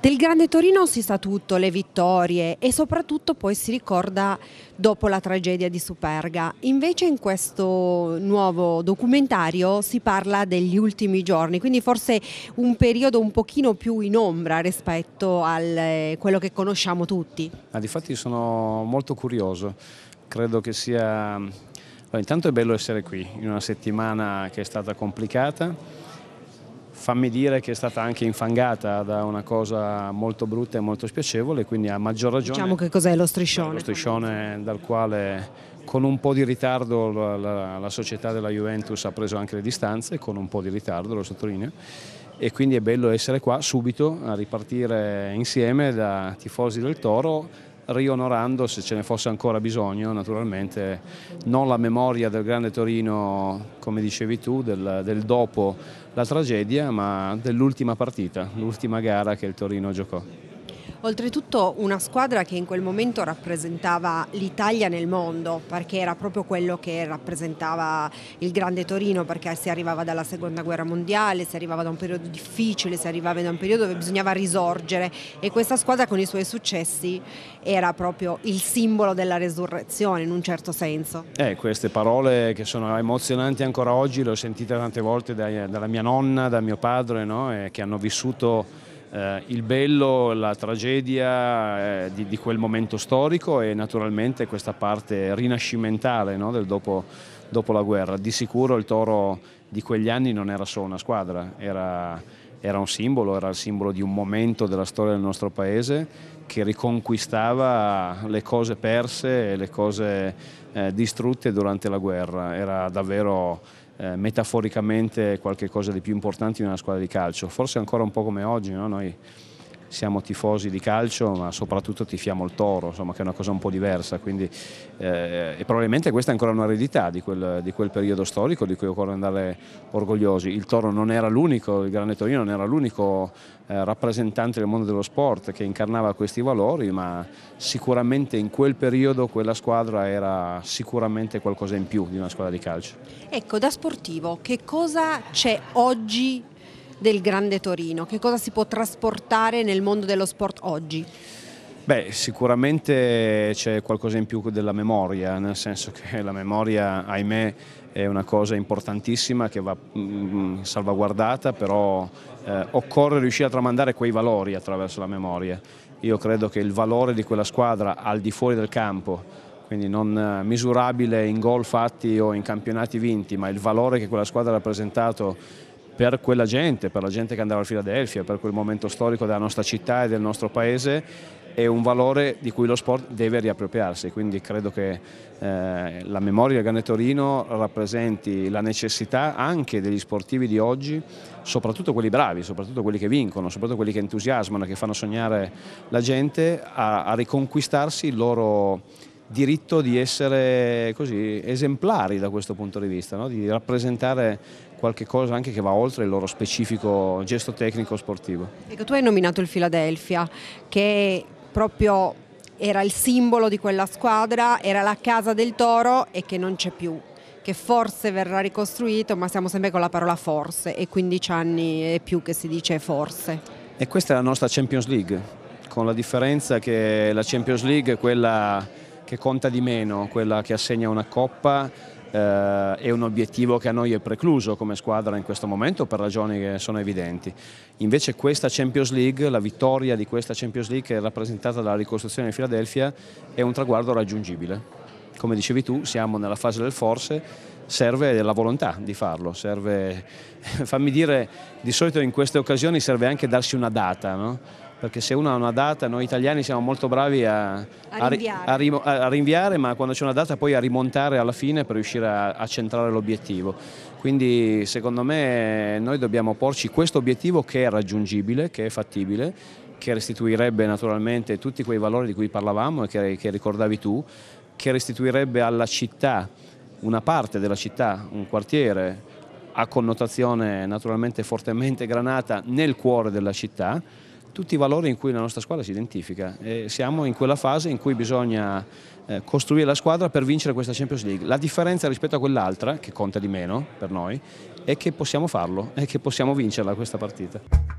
Del Grande Torino si sa tutto, le vittorie e soprattutto poi si ricorda dopo la tragedia di Superga. Invece in questo nuovo documentario si parla degli ultimi giorni, quindi forse un periodo un pochino più in ombra rispetto a eh, quello che conosciamo tutti. Ah, difatti sono molto curioso, credo che sia... Allora, intanto è bello essere qui in una settimana che è stata complicata fammi dire che è stata anche infangata da una cosa molto brutta e molto spiacevole, quindi a maggior ragione... Diciamo che cos'è lo striscione? Lo striscione dal quale con un po' di ritardo la, la, la società della Juventus ha preso anche le distanze, con un po' di ritardo lo sottolineo, e quindi è bello essere qua subito a ripartire insieme da tifosi del Toro rionorando, se ce ne fosse ancora bisogno, naturalmente non la memoria del Grande Torino, come dicevi tu, del, del dopo la tragedia, ma dell'ultima partita, l'ultima gara che il Torino giocò. Oltretutto una squadra che in quel momento rappresentava l'Italia nel mondo, perché era proprio quello che rappresentava il grande Torino, perché si arrivava dalla seconda guerra mondiale, si arrivava da un periodo difficile, si arrivava da un periodo dove bisognava risorgere e questa squadra con i suoi successi era proprio il simbolo della resurrezione in un certo senso. Eh, queste parole che sono emozionanti ancora oggi, le ho sentite tante volte dai, dalla mia nonna, da mio padre, no? eh, che hanno vissuto eh, il bello, la tragedia eh, di, di, quel momento storico e naturalmente questa parte rinascimentale no, del dopo, dopo, la guerra. Di sicuro il toro di quegli anni non era solo una squadra, era, era un simbolo, era il simbolo di un momento della storia del nostro paese che riconquistava le cose perse e le cose eh, distrutte durante la guerra. Era davvero eh, metaforicamente qualche cosa di più importante di una squadra di calcio, forse ancora un po' come oggi, no? noi siamo tifosi di calcio ma soprattutto tifiamo il toro, insomma, che è una cosa un po' diversa. Quindi, eh, e probabilmente questa è ancora un'eredità di quel, di quel periodo storico di cui occorre andare orgogliosi. Il toro non era l'unico, il Grande Torino non era l'unico eh, rappresentante del mondo dello sport che incarnava questi valori, ma sicuramente in quel periodo quella squadra era sicuramente qualcosa in più di una squadra di calcio. Ecco, da sportivo, che cosa c'è oggi del Grande Torino? Che cosa si può trasportare nel mondo dello sport oggi? Beh, sicuramente c'è qualcosa in più della memoria, nel senso che la memoria, ahimè, è una cosa importantissima che va mm, salvaguardata, però eh, occorre riuscire a tramandare quei valori attraverso la memoria. Io credo che il valore di quella squadra al di fuori del campo, quindi non eh, misurabile in gol fatti o in campionati vinti, ma il valore che quella squadra ha rappresentato per quella gente, per la gente che andava a Filadelfia, per quel momento storico della nostra città e del nostro paese è un valore di cui lo sport deve riappropriarsi, quindi credo che eh, la memoria del Grande Torino rappresenti la necessità anche degli sportivi di oggi, soprattutto quelli bravi, soprattutto quelli che vincono, soprattutto quelli che entusiasmano, che fanno sognare la gente, a, a riconquistarsi il loro diritto di essere così esemplari da questo punto di vista, no? di rappresentare qualche cosa anche che va oltre il loro specifico gesto tecnico sportivo. Ecco, tu hai nominato il Philadelphia che proprio era il simbolo di quella squadra, era la casa del toro e che non c'è più che forse verrà ricostruito, ma siamo sempre con la parola forse e 15 anni e più che si dice forse. E questa è la nostra Champions League, con la differenza che la Champions League è quella che conta di meno, quella che assegna una coppa eh, è un obiettivo che a noi è precluso come squadra in questo momento per ragioni che sono evidenti. Invece questa Champions League, la vittoria di questa Champions League che è rappresentata dalla ricostruzione di Filadelfia è un traguardo raggiungibile. Come dicevi tu, siamo nella fase del forse, serve la volontà di farlo, serve, fammi dire, di solito in queste occasioni serve anche darsi una data, no? perché se uno ha una data, noi italiani siamo molto bravi a, a, rinviare. a, a rinviare. ma quando c'è una data poi a rimontare alla fine per riuscire a, centrare l'obiettivo. Quindi secondo me noi dobbiamo porci questo obiettivo che è raggiungibile, che è fattibile, che restituirebbe naturalmente tutti quei valori di cui parlavamo e che, che ricordavi tu, che restituirebbe alla città, una parte della città, un quartiere a connotazione naturalmente fortemente granata nel cuore della città tutti i valori in cui la nostra squadra si identifica. E siamo in quella fase in cui bisogna eh, costruire la squadra per vincere questa Champions League. La differenza rispetto a quell'altra, che conta di meno per noi, è che possiamo farlo, è che possiamo vincerla questa partita.